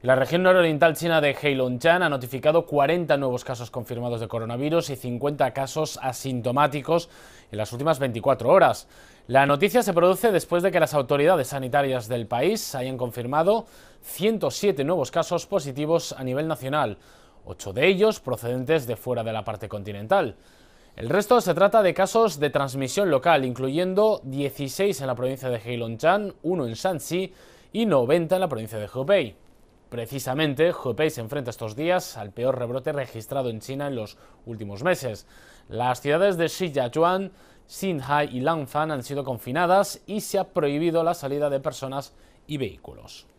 La región nororiental china de Heilongjiang ha notificado 40 nuevos casos confirmados de coronavirus y 50 casos asintomáticos en las últimas 24 horas. La noticia se produce después de que las autoridades sanitarias del país hayan confirmado 107 nuevos casos positivos a nivel nacional, 8 de ellos procedentes de fuera de la parte continental. El resto se trata de casos de transmisión local, incluyendo 16 en la provincia de Heilongjiang, 1 en Shanxi y 90 en la provincia de Hebei. Precisamente, Hubei se enfrenta estos días al peor rebrote registrado en China en los últimos meses. Las ciudades de Shijiazhuan, Xinhai y Langfang han sido confinadas y se ha prohibido la salida de personas y vehículos.